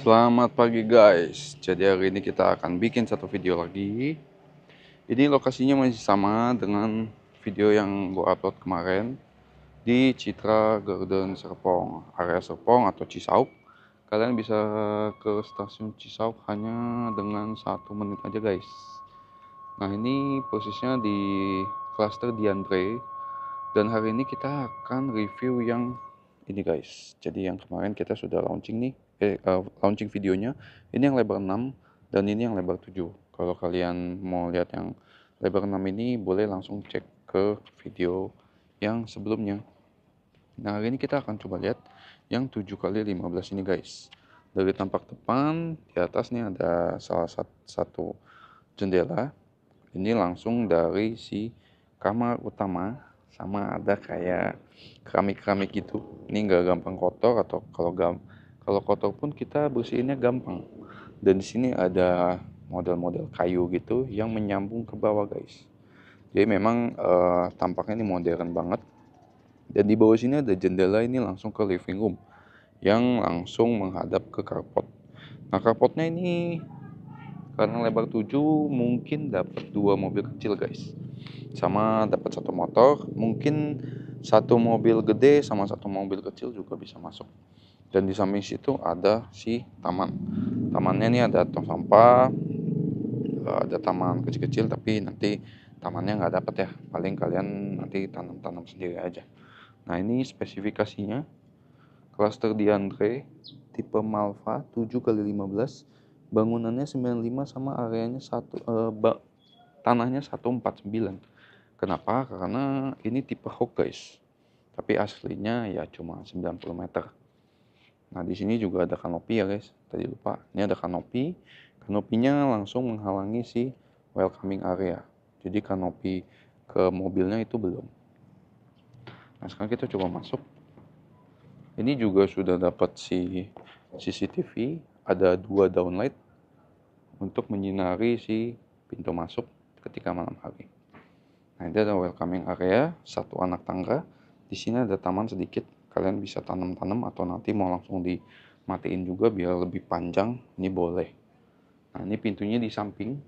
Selamat pagi guys Jadi hari ini kita akan bikin satu video lagi Ini lokasinya masih sama dengan video yang gue upload kemarin Di Citra Garden Serpong Area Serpong atau Cisauk Kalian bisa ke stasiun Cisauk hanya dengan satu menit aja guys Nah ini posisinya di cluster Andre Dan hari ini kita akan review yang ini guys jadi yang kemarin kita sudah launching nih eh, launching videonya ini yang lebar 6 dan ini yang lebar 7 kalau kalian mau lihat yang lebar 6 ini boleh langsung cek ke video yang sebelumnya nah hari ini kita akan coba lihat yang 7 kali 15 ini guys dari tampak depan di atas ini ada salah satu jendela ini langsung dari si kamar utama sama ada kayak keramik-keramik gitu ini nggak gampang kotor atau kalau gampang kalau kotor pun kita bersihinnya gampang. Dan di sini ada model-model kayu gitu yang menyambung ke bawah guys. Jadi memang uh, tampaknya ini modern banget. Dan di bawah sini ada jendela ini langsung ke living room yang langsung menghadap ke carport. Nah carportnya ini karena lebar 7 mungkin dapat dua mobil kecil guys. Sama dapat satu motor, mungkin satu mobil gede sama satu mobil kecil juga bisa masuk dan di samping situ ada si taman tamannya ini ada tong sampah eh, ada taman kecil-kecil tapi nanti tamannya nggak dapat ya paling kalian nanti tanam-tanam sendiri aja nah ini spesifikasinya klaster Andre tipe Malva 7 kali 15 bangunannya 95 sama areanya satu eh, bak, tanahnya 149 kenapa karena ini tipe hook guys tapi aslinya ya cuma 90 meter Nah, di sini juga ada kanopi ya, guys. Tadi lupa. Ini ada kanopi. Kanopinya langsung menghalangi si welcoming area. Jadi kanopi ke mobilnya itu belum. Nah, sekarang kita coba masuk. Ini juga sudah dapat si CCTV, ada dua downlight untuk menyinari si pintu masuk ketika malam hari. Nah, ini ada welcoming area, satu anak tangga. Di sini ada taman sedikit kalian bisa tanam-tanam atau nanti mau langsung dimatiin juga biar lebih panjang ini boleh nah ini pintunya di samping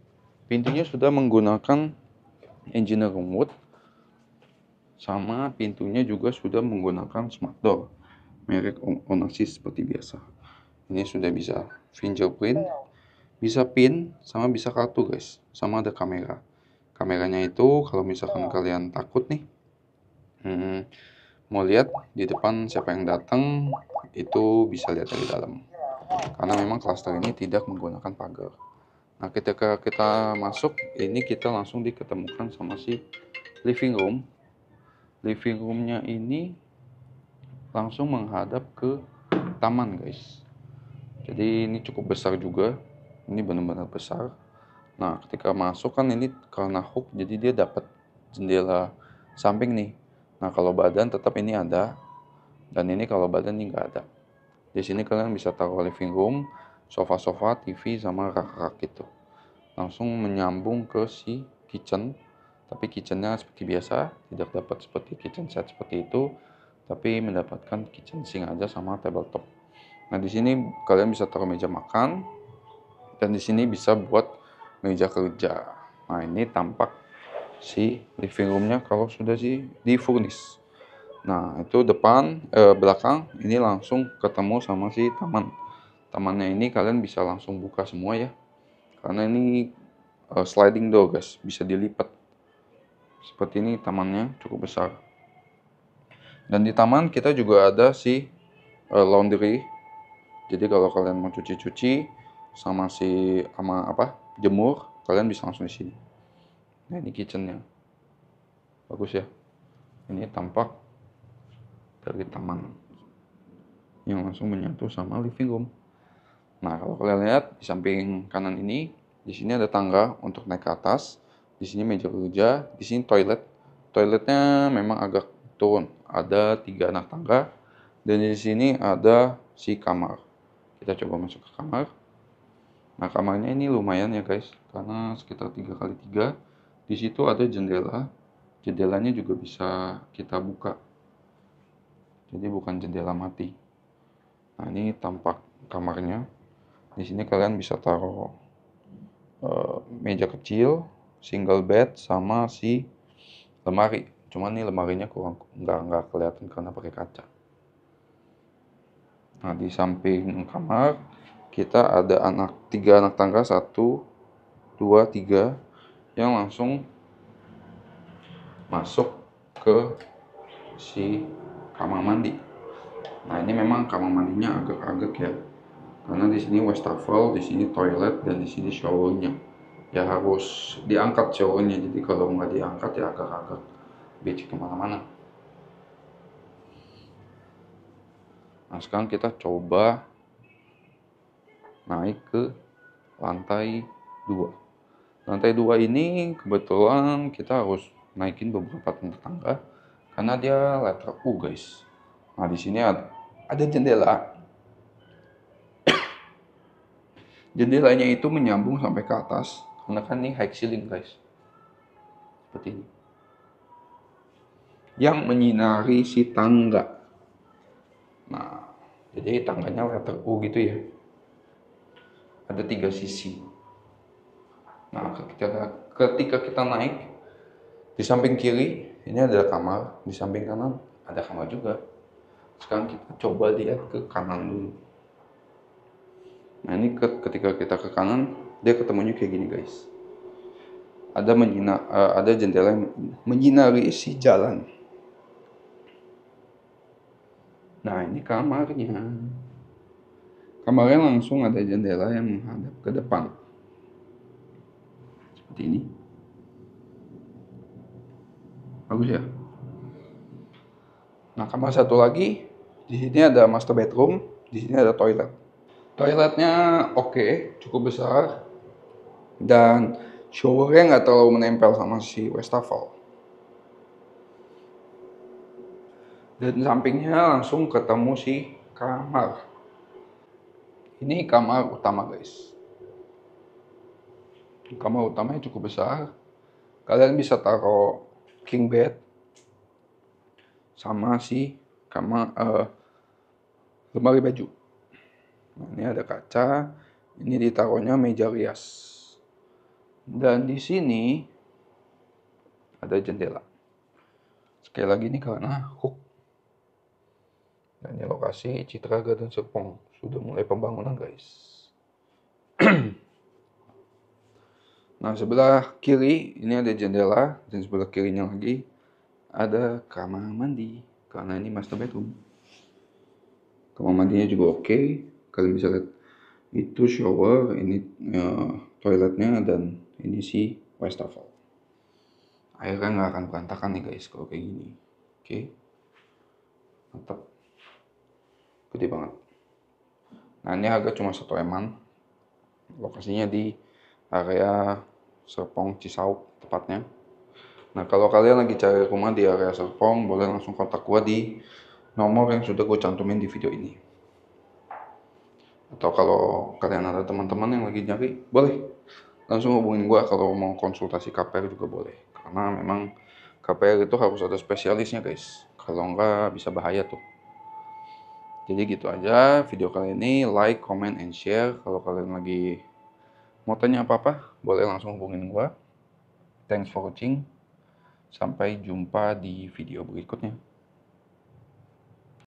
pintunya sudah menggunakan engineering wood sama pintunya juga sudah menggunakan smart door merek Onassis seperti biasa ini sudah bisa fingerprint bisa pin sama bisa kartu guys sama ada kamera kameranya itu kalau misalkan kalian takut nih hmm, mau lihat di depan siapa yang datang itu bisa lihat dari dalam karena memang cluster ini tidak menggunakan pagar nah ketika kita masuk ini kita langsung diketemukan sama si living room living roomnya ini langsung menghadap ke taman guys jadi ini cukup besar juga ini benar-benar besar nah ketika masuk kan ini karena hook jadi dia dapat jendela samping nih Nah kalau badan tetap ini ada dan ini kalau badan ini nggak ada. Di sini kalian bisa taruh living room, sofa-sofa, TV sama rak-rak itu Langsung menyambung ke si kitchen. Tapi kitchennya seperti biasa, tidak dapat seperti kitchen set seperti itu, tapi mendapatkan kitchen sink aja sama tabletop. Nah di sini kalian bisa taruh meja makan dan di sini bisa buat meja kerja. Nah ini tampak si living roomnya kalau sudah sih di furnish. Nah itu depan eh, belakang ini langsung ketemu sama si taman. Tamannya ini kalian bisa langsung buka semua ya, karena ini eh, sliding door guys, bisa dilipat. Seperti ini tamannya cukup besar. Dan di taman kita juga ada si eh, laundry. Jadi kalau kalian mau cuci-cuci sama si ama apa jemur, kalian bisa langsung di sini. Nah, ini kitchennya. Bagus ya. Ini tampak dari taman yang langsung menyatu sama living room. Nah, kalau kalian lihat di samping kanan ini, di sini ada tangga untuk naik ke atas, di sini meja kerja, di sini toilet. Toiletnya memang agak turun, ada tiga anak tangga, dan di sini ada si kamar. Kita coba masuk ke kamar. Nah, kamarnya ini lumayan ya guys, karena sekitar tiga kali tiga. Di situ ada jendela, jendelanya juga bisa kita buka. Jadi bukan jendela mati. Nah, ini tampak kamarnya. Di sini kalian bisa taruh uh, meja kecil, single bed sama si lemari. Cuman nih lemarinya kurang nggak nggak kelihatan karena pakai kaca. Nah di samping kamar kita ada anak tiga anak tangga satu, dua, tiga, yang langsung masuk ke si kamar mandi. Nah ini memang kamar mandinya agak-agak ya, karena di sini wastafel, di sini toilet dan di sini showernya. Ya harus diangkat showernya, jadi kalau nggak diangkat ya agak-agak becek kemana-mana. Nah sekarang kita coba naik ke lantai 2 Lantai dua ini kebetulan kita harus naikin beberapa tangga karena dia letter U guys. Nah di sini ada jendela. Jendelanya itu menyambung sampai ke atas karena kan ini high ceiling guys. Seperti ini. Yang menyinari si tangga. Nah jadi tangganya letter U gitu ya. Ada tiga sisi. Nah, ketika ketika kita naik di samping kiri ini adalah kamar, di samping kanan ada kamar juga. Sekarang kita coba lihat ke kanan dulu. Nah, ini ketika kita ke kanan, dia ketemunya kayak gini, guys. Ada menyina, uh, eh, ada jendela yang menyinari si jalan. Nah, ini kamarnya. Kamarnya langsung ada jendela yang menghadap ke depan seperti ini bagus ya nah kamar satu lagi di sini ada master bedroom di sini ada toilet toiletnya oke okay, cukup besar dan showernya nggak terlalu menempel sama si Westafel dan sampingnya langsung ketemu si kamar ini kamar utama guys kamar utamanya cukup besar. Kalian bisa taruh king bed sama si kamar uh, eh, lemari baju. Nah, ini ada kaca, ini ditaruhnya meja rias. Dan di sini ada jendela. Sekali lagi ini karena hook. Dan ini lokasi Citra Garden Serpong. Sudah mulai pembangunan guys. Nah, sebelah kiri ini ada jendela dan sebelah kirinya lagi ada kamar mandi karena ini master bedroom. Kamar mandinya juga oke. Okay. Kalian bisa lihat itu shower, ini uh, toiletnya dan ini si wastafel. Airnya nggak akan berantakan nih guys kalau kayak gini. Oke. Okay. Mantap. Gede banget. Nah, ini harga cuma satu eman. Lokasinya di area Serpong Cisauk tepatnya nah kalau kalian lagi cari rumah di area Serpong boleh langsung kontak gue di nomor yang sudah gue cantumin di video ini atau kalau kalian ada teman-teman yang lagi nyari boleh langsung hubungin gue kalau mau konsultasi KPR juga boleh karena memang KPR itu harus ada spesialisnya guys kalau enggak bisa bahaya tuh jadi gitu aja video kali ini like comment and share kalau kalian lagi Mau tanya apa-apa, boleh langsung hubungin gue. Thanks for watching. Sampai jumpa di video berikutnya.